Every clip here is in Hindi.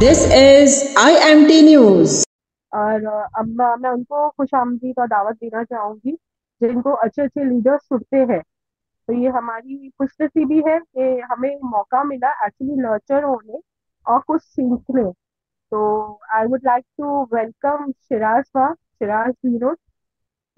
This is I M T news और अब मैं उनको खुश आमदीद और दावत देना चाहूंगी जिनको अच्छे अच्छे लीडर्स सुनते हैं तो ये हमारी खुशनसीबी है कि हमें मौका मिला एक्चुअली लर्चर होने और कुछ सीखने तो I would like to welcome Shiraz वा शिराज विनोद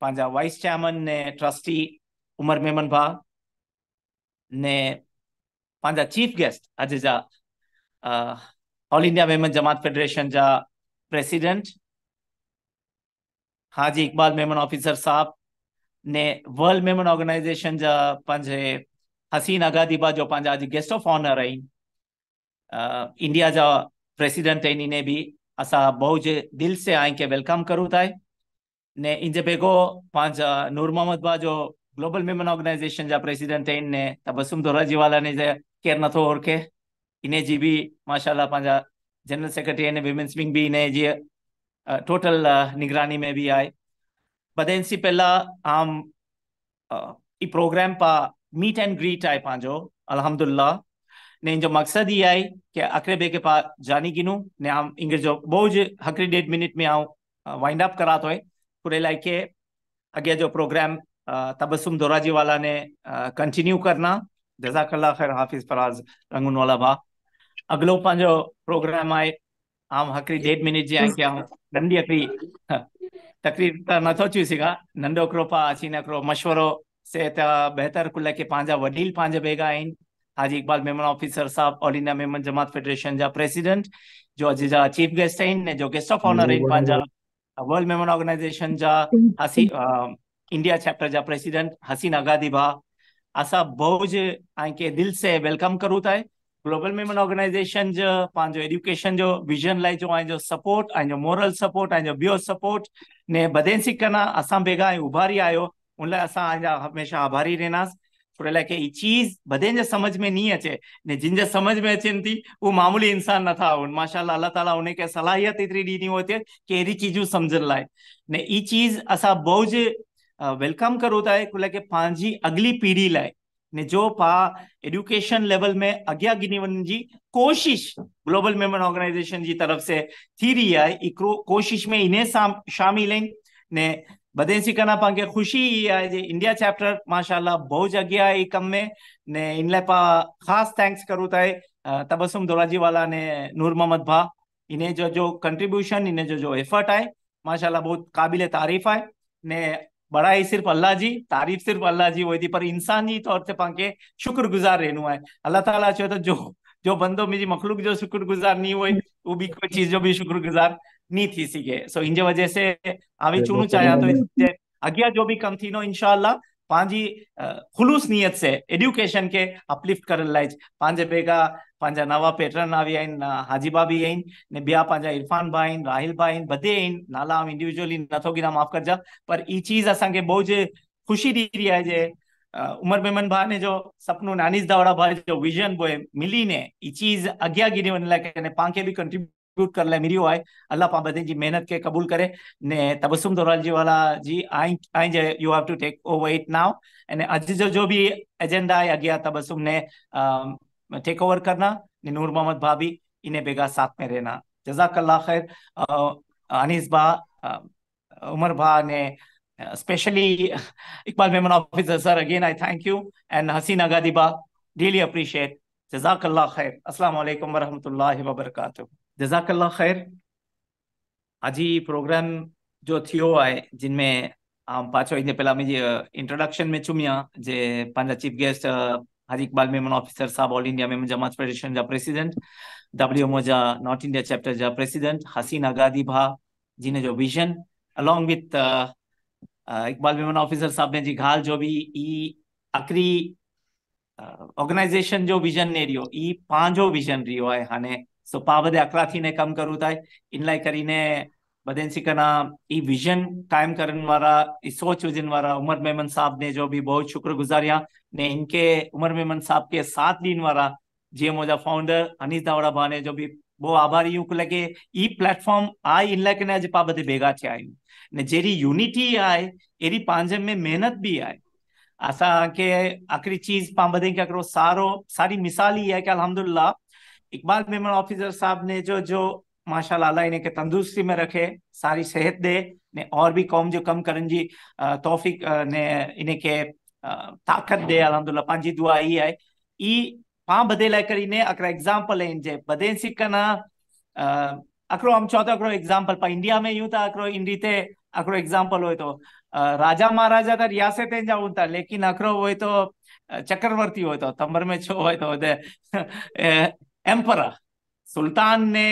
पांजा वाइस चेयरमैन ने ट्रस्टी उमर मेमन भा ने पांजा चीफ गेस्ट अज जा all India Memon Jamat federation जा प्रेसिडेंट हाजी इकबाल मेमन ऑफिसर साहब ने वर्ल्ड मेमन ऑर्गेनाइजेशन जा पांजे हसीन अगादीबा जो पांजा आज गेस्ट ऑफ ऑनर आहिनि इंडिया जा प्रेसिडेंट है इन्हें भी असा बहु दिल से आए के वेलकम करूँ था ने इंजे बेगो पांच नूर मोहम्मद बा जो ग्लोबल मेमन ऑर्गेनाइजेशन जा प्रेसिडेंट है इनने तबसुम दोराजी वाला ने केर ना तो और के इन्हें जी भी माशाल्लाह पांच जनरल सेक्रेटरी ने विमेंस विंग भी इन्हें जी टोटल निगरानी में भी आए बदेन सी पहला आम इ प्रोग्राम पा मीट एंड ग्रीट आए पांचो अल्हम्दुलिल्लाह ने जो मकसद ही आए कि अकरे बे के पास जानी गिनू ने हम इंग्लिश जो बहुत हकरी डेढ़ मिनट में आऊँ वाइंड अप करा तो है पूरे लाइके आगे जो प्रोग्राम तबसुम दोराजी वाला ने कंटिन्यू करना जजाकल्ला खैर हाफिज फराज रंगून वाला भा अगलो पंहिंजो प्रोग्राम आए आम हकरी डेढ मिनट जी आहियां नंढी हकरी हाँ। तकरीर न तो अची सघां नंढो हिकिड़ो पा मशवरो से बेहतर कुल के पांजा वडील पंहिंजा बेगा आहिनि हाजी इकबाल मेमन ऑफिसर साहब all India Memon Jamat federation जा प्रेसिडेंट जो अॼु चीफ गेस्ट आहिनि जो गेस्ट ऑफ ऑनर आहिनि पंहिंजा वर्ल्ड मेमन ऑर्गनाइजेशन जा हसी इंडिया चैप्टर जा प्रेसिडेंट हसीन अगादी भा असा बहुज आके दिल से वेलकम करू ताए ग्लोबल मेमन ऑर्गनाइजेशन जो पांजो एजुकेशन जो विजन लाइ जो आंजो सपोर्ट आंजो मोरल सपोर्ट आंजो बियो सपोर्ट ने बदेंसी करना असा बेगा उभारी आयो उन असा हमेशा आभारी रहनास प्रलय के चीज बदे समझ में नहीं अचे ने जिनजे समझ में अचे थी वो मामूली इंसान न था उन अल्लाह ताला उन्हें के सलाहियत इतनी समझ लाए ने चीज असा बहुज वेलकम करो था अगली पीढ़ी लाए जो पा एडुकेशन लेवल में अग्या गिनी वन जी कोशिश ग्लोबल मेमन ऑर्गेनाइजेशन जी तरफ से थी रही है कोशिश में इन्हें शामिल ने බදේසිකන इंडिया चैप्टर माशाल्लाह बहुत जगह है ජගයා में ने ને ઇનલેપા खास थैंक्स करूँ ताए तबसुम दोराजी वाला ने नूर मोहम्मद भा इन्हें जो जो कंट्रीब्यूशन इन्हें जो जो एफर्ट आए माशाल्लाह बहुत काबिल तारीफ आए ने ही सिर्फ अल्लाह जी तारीफ सिर्फ अल्लाह जी वही थी पर इंसानी तौर से पाके शुक्र गुजार रहनु है अल्लाह ताला चाहे तो जो जो बंदो मेरी मखलूक जो शुक्र गुजार नहीं हुई वो भी कोई चीज जो भी शुक्र गुजार नहीं थी सीखे सो इन वजह से अभी चुनु चाया तो अगिया जो भी कम थी नो इनशाला पांजी खुलूस नियत से एडुकेशन के अपलिफ्ट कर लाइज पांजे बेगा पांजा नवा पैटर्न आवी आइन हाजीबा भी आइन ने बिया पांजा इरफान भाई आइन राहिल भाई आइन बदे आइन नाला हम इंडिविजुअली न थोगी ना माफ कर जा पर ई चीज असन के बहुत खुशी दी रही है जे उमर मेमन भाई ने जो सपनो नानीस दावड़ा भाई जो विजन बोए मिली ने ई चीज अगिया गिरी वन लाइक ने पांके भी कंट्रीब्यूट कंट्रीब्यूट कर ले मेरी आए अल्लाह पाबंदी जी मेहनत के कबूल करे ने तबसुम दोराल जी वाला जी I I you have to take over it now and अज जो जो भी एजेंडा है अगिया तबसुम ने टेक ओवर करना ने नूर मोहम्मद भाभी इन्हें बेगा साथ में रहना जजाक अल्लाह खैर अनीस बा उमर बा ने specially Iqbal Memon Officer sir again I thank you and Haseen अगादी बा रियली अप्रिशिएट जजाक अल्लाह खैर अस्सलाम वालेकुम व रहमतुल्लाहि व बरकातहू जजाकल्ला खैर आज ही प्रोग्राम जो थियो है जिनमें हम पाछो इन पहला में इंट्रोडक्शन uh, में चुमिया जे पांच chief guest Haji Iqbal Memon Officer साहब all India Memon Jamat federation जा प्रेसिडेंट डब्ल्यू एमओ जा नॉर्थ इंडिया चैप्टर जा प्रेसिडेंट हसीन अगादी भा जिन्हें जो vision along with Iqbal Memon Officer साहब ने जी घाल जो भी ई आखिरी ऑर्गेनाइजेशन uh, जो विजन ने रियो ई पांचो विजन रियो है हाने સોપા બધે આકલાથીને કામ કરવું થાય ઇનલાય કરીને બદેનસિકાના એ વિઝન કાયમ કરવાવાળા એ સોચ યોજનવાળા ઉમર મેમન સાહેબને જો બી બહુ શુક્રગુજારિયા ને ઇનકે ઉમર મેમન સાહેબ કે સાથ દિનવાળા જીએમ ઓજા ફાઉન્ડર અનિશ દાવડા ભાને જો બી બહુ આભારી હું એટલે કે એ પ્લેટફોર્મ આ ઇનલાકને આજે પા બધે ભેગા છે આવ્યું ને જેરી યુનિટી આય એરી પાંજે મેં મહેનત બી આય આશા કે આખરી ચીજ પા બધે ક્યાંક સારો સારી મિસાલ એ કે અલહમદુલ્લા इकबाल मेमन ऑफिसर साहब ने जो जो माशाल्लाह इन्हें के तंदुरुस्ती में रखे सारी सेहत दे ने और भी कौम जो कम करन जी तौफिक ने इन्हें के ताकत दे अलहमदुल्ला पांजी दुआ ही है ई पा बदेला कर इन्हें अकरा एग्जाम्पल है इनजे बदे सिकना अकरो हम चौथा अकरो एग्जाम्पल पा इंडिया में यूं था अकरो इंडी ते अकरो एग्जाम्पल हो तो राजा महाराजा त रियासत है जाऊं था लेकिन अकरो वो तो चक्रवर्ती हो तो तंबर में छो हो तो एम्पर सुल्तान ने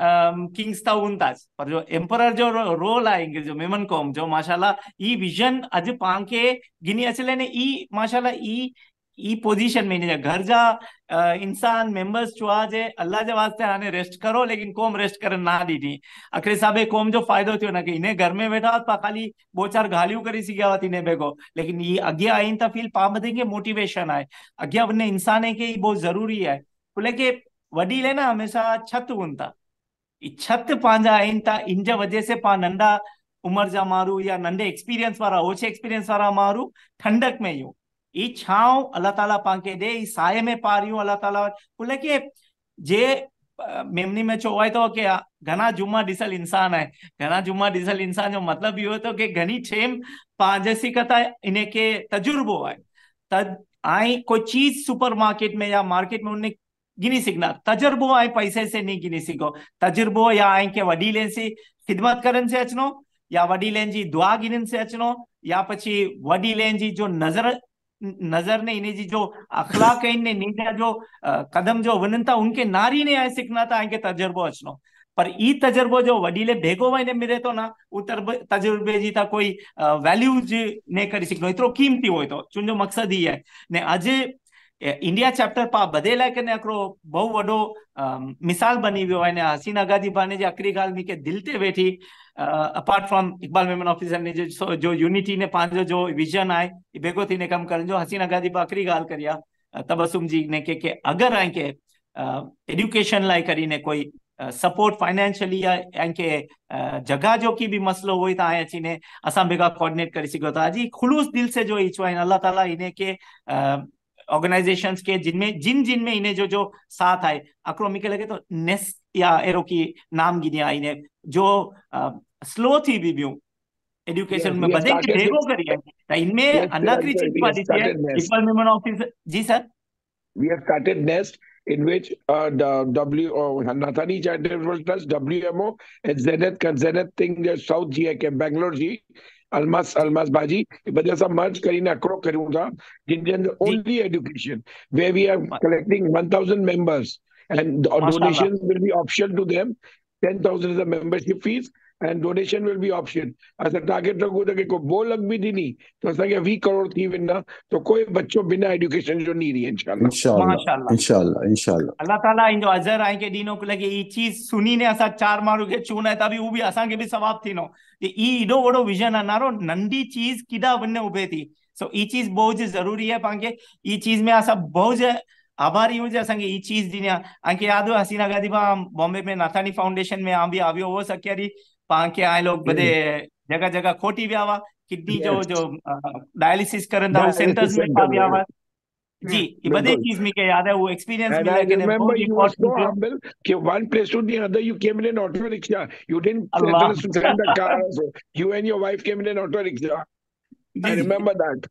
किंग्स um, था उनताज पर जो एम्पर जो रोल आएंगे जो मेमन कॉम जो माशाला ई विजन अज पांखे गिनी अचले ने ई माशाला ई ई पोजीशन में जा घर जा uh, इंसान मेंबर्स चुआ जे अल्लाह जे वास्ते आने रेस्ट करो लेकिन कौम रेस्ट करन ना दी थी अखरे साबे कौम जो फायदो थियो ना कि इन्हें घर में बैठा पा खाली दो चार करी सी गया हुआ ने बेगो लेकिन ये अगे आइन था फील पा देंगे मोटिवेशन आए अगे अपने इंसान है कि ये बहुत जरूरी है बोले तो के वडील है ना हमेशा छत गुनता छत पांजा आहिनि त इन वजह से पा नंदा उम्र जा मारू या नंदे एक्सपीरियंस वाला ओछे एक्सपीरियंस वाला मारू ठंडक में यू ई छांव अल्लाह ताला पांके दे ई साए में पारियो अल्लाह ताला बोले के जे मेमनी में चयो आहे थो तो की घणा जुमा डिसल इंसान है घना जुमा डिसल इंसान जो मतलब यो मतिलबु इहो थो की घणी कता इने के तजुर्बो है त आई कोई चीज़ सुपरमार्केट में या मार्केट में उन्हें गिनी गिनी सीखना तजुर्बो तजुर्बो आए आए पैसे से नहीं सीखो या के वडी लेन से खिदमत करन से अचनो या वडी लेन जी दुआ દુઆ से अचनो या पची वडी लेन जी जो नजर नजर ने इन्हें जी जो अखलाक ने नीजा जो कदम जो वनता उनके नारी ने आए सीखना था आए के तजुर्बो अचनो पर ई तजुर्बो जो वडी ले भेगो वही मिले तो ना उतर तजुर्बे जी था कोई वैल्यू जी ने करी सीखनो इतरो कीमती हो तो चुन जो मकसद ही है ने आज इंडिया चैप्टर पा बदे लाइक ने अक्रो बहु वडो मिसाल बनी हुई है ने हसीन अगादी बाने जे अकरी गाल मी के दिल ते बैठी apart from Iqbal Memon Officer ने जो जो यूनिटी ने पांच जो विजन आए बेगो थी ने कम करन जो हसीन अगादी बा अकरी गाल करिया तबसुम जी ने के के अगर आए के एजुकेशन लाई करी ने कोई सपोर्ट फाइनेंशियली या एंके जगह जो की भी मसलो हुई था आया चीने असा बेगा कोऑर्डिनेट कर सको था जी खुलूस दिल से जो इच्छा है अल्लाह ताला इने के ऑर्गेनाइजेशन के जिनमें जिन जिन में इन्हें जो जो साथ आए अक्रोमी के लगे तो नेस या एरो की नाम गिनिया इन्हें जो स्लो थी रिव्यू एजुकेशन में बदे कि देखो करिए तो इनमें अन्नाकरी चीज पा दीजिए Iqbal Memon Officer ji sir we have started nest in which uh, the W or oh, Nathani Charitable Trust, WMO, and Zenith, Zenith thing, the South GIK, Bangalore G, Almas અલમાસબાજી એ બધા સબ મર્જ કરીને અક્રો કર્યું હતા Indian only education we we are collecting 1000 members and donation will be option to them 10000 is the membership fees and donation will be option असां टारगेट रखूं था की को बो लग नहीं तो त के वीह करोड़ थी वेंदा तो कोई बच्चो बिना एजुकेशन जो नहीं रही इंशाल्लाह इंशाल्लाह इंशाल्लाह अल्लाह ताला इन जो अजर आई के को लगे ई चीज सुनी ने असां चार के खे है तभी बि भी बि के भी सवाब थींदो त ई इडो वडो विजन आहे नारो नंदी चीज किदा वञे उभे थी सो ई चीज बहुत ज़रूरी है पाण खे ई चीज में असां बहु ज आभारी हुजे असांखे ई चीज ॾिनी आहे याद हो हसीना गादी मां बॉम्बे में नाथानी फाउंडेशन में आउं भी आवियो हुअसि अकेरी पाण खे हाणे लोग हम्म। बदे जगह जगह खोटी भी आवा किडनी yes. जो जो डायलिसिस करन था सेंटर्स में था विया हुआ जी ये बदे चीज में क्या याद है वो एक्सपीरियंस मिला कि remember you was so humble कि one place to the other you came in an auto rickshaw you didn't let us send the car also you and your wife came in an auto rickshaw i remember that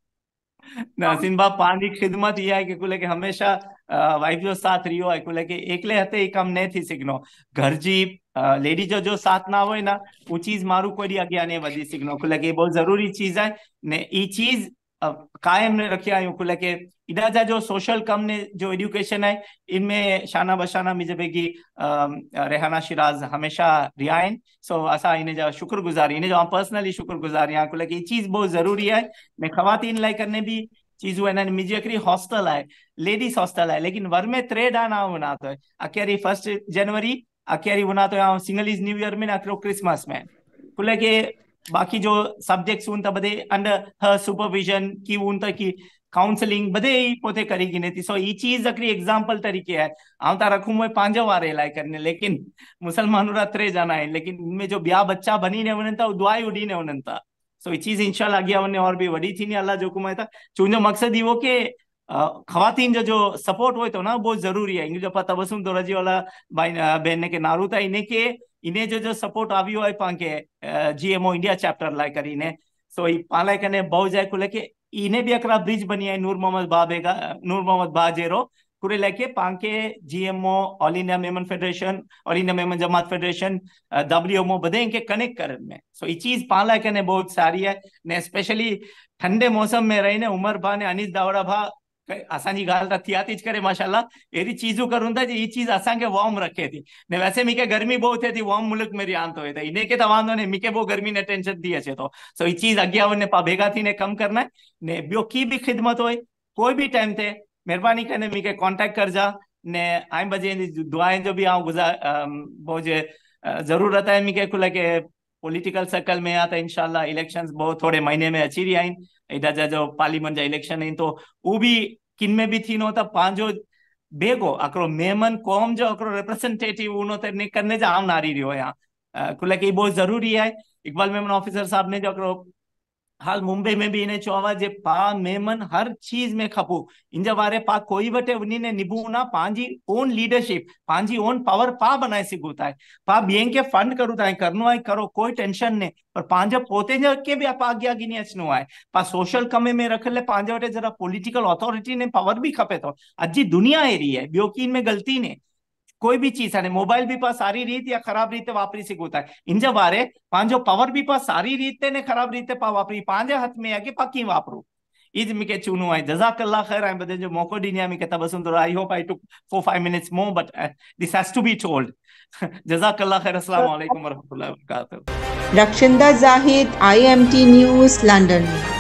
Naseem बाब पंहिंजी ख़िदमत ये आहे की कुल खे हमेशह वाइफ जो साथ रहियो आहे कुल खे एकले हथे ई कमु न थी सघंदो घर जी लेडीज जो साथ ना हो ना वो चीज मारू कोई अॻियां न वधी सघंदो कुल खे बहुत ज़रूरी चीज़ है ने ई चीज़ कायम रखिया आहियूं खुले के इना जा जो सोशल कम ने जो एजुकेशन है इनमें शाना बशाना मुझे बेगी रेहाना शिराज हमेशा रिया आहिनि सो असां इन जा शुक्रगुज़ार इन जो आउं पर्सनली शुक्रगुज़ार आहियां खुले की हीअ चीज़ बहुत ज़रूरी आहे ने ख़वातीन लाइ करने बि चीजूं आहिनि मुंहिंजी हिकिड़ी हॉस्टल आहे लेडीस हॉस्टल आहे लेकिन वर में त्रे ॾांहुं ना वञा थो तो अकेरी फर्स्ट जनवरी अकेरी वञा थो ऐं सिंगल इज़ न्यू ईयर में न क्रिसमस में खुले के बाकी जो सब्जेक्ट्स ઉન તો બધે અંડર હર સુપરવિઝન કી ઉન તો કી કાઉન્સેલિંગ બધે એ પોતે કરી ગઈ નથી સો એ ચીજ અકરી એક્ઝામ્પલ તરીકે હે આવતા રખું મોય પાંજો વાર એલાય કરીને લેકિન મુસલમાનો રા ત્રે જાના હે લેકિन इनमें जो ब्याह बच्चा बनी ने उन्हें तो दुआई उडी ने उन्हें तो सो ये चीज इंशाल्लाह आगे आवने और भी वडी थी नहीं अल्लाह जो कुमाय था चुनो मकसद ही वो के खवातीन जो जो सपोर्ट हो तो ना बहुत जरूरी है जो पता बसुम दोराजी तो वाला भाई बहन के नारू था इन्हें के जो ඉනේ ජොජ සපෝට් අවියෝයි පංකේ GMO इंडिया चैप्टर लाई करीने सो ई पाला कने जाए को लेके इने भी अकरा ब्रिज बनिया नूर मोहम्मद बाबे का नूर मोहम्मद बाजेरो कुरे लेके पांके G M O all India Memon federation all India Memon Jamat federation W M O बदे इनके कनेक्ट कर में सो ये चीज पाला कने बहुत सारी है ने स्पेशली ठंडे मौसम में रही ने उमर भा ने अनिश दावड़ा भा असांजी ॻाल्हि नथी करे माशाला अहिड़ी करूं था चीज़ अस वॉर्म रखे थी ने वैसे मूंखे गर्मी बहु थे थी वॉर्म मुल्क में रिहान थो थिए त हिन गर्मी ने टेंशन अचे तो सो ये चीज़ अॻियां पा भेगा थी ने कमु करणा ने की ख़िदमत हुई कोई बि टाइम कॉन्टेक्ट करजा ने आए बजे दुआएं जो गुज़ार ज़रूरत है मूंखे के पॉलिटिकल सर्कल में आता इंशाल्लाह इलेक्शंस बहुत थोड़े महीने में अच्छी रही आई इधर जो पार्लियामेंट जो इलेक्शन है तो वो भी किन में भी थी नो त तो पांचो बेगो अक्रो मेमन कॉम जो अक्रो रिप्रेजेंटेटिव उनो तेरे ने करने जा आम नारी रही हो यहाँ कुल की बहुत ज़रूरी है इकबाल मेमन ऑफिसर साहब ने जो अक्रो हाल मुंबई में भी इन्हें ચોવા जे पा मेमन हर चीज में खपो इन जे बारे पा कोई बटे उन्हीं ने ना पांजी ओन लीडरशिप पांजी ओन पावर पा बनाए सघूं है पा ॿियनि के फंड करूं था करिणो आहे करो कोई टेंशन ने पर पांजे पोते जे के भी आप पा अॻियां नहीं अचिणो आए पा सोशल कमे में रख ले पांजे बटे जरा पॉलिटिकल अथॉरिटी ने पावर भी खपे तो अॼु दुनिया ए रही है की में ग़लती ने कोई भी चीज हाणे मोबाइल भी पास सारी रीत या ख़राब रीति वापरी सघूं है इन जब आ रहे पंहिंजो पावर भी पास सारी रीति ने ख़राब रीति पा वापरी पंहिंजे हाथ में आके की पाण ईद वापरूं ईद मूंखे चूनो आहे जज़ाकल्ला ख़ैर आई ॿधनि जो मौक़ो ॾिनी आहे मूंखे त I hope I took 4 5 minutes more but this uh, has to be told जजाक अल्लाह ख़ैर अस्सलाम वालेकुम व रहमतुल्लाहि व बरकातहू Rakshinda Zahid IMT news London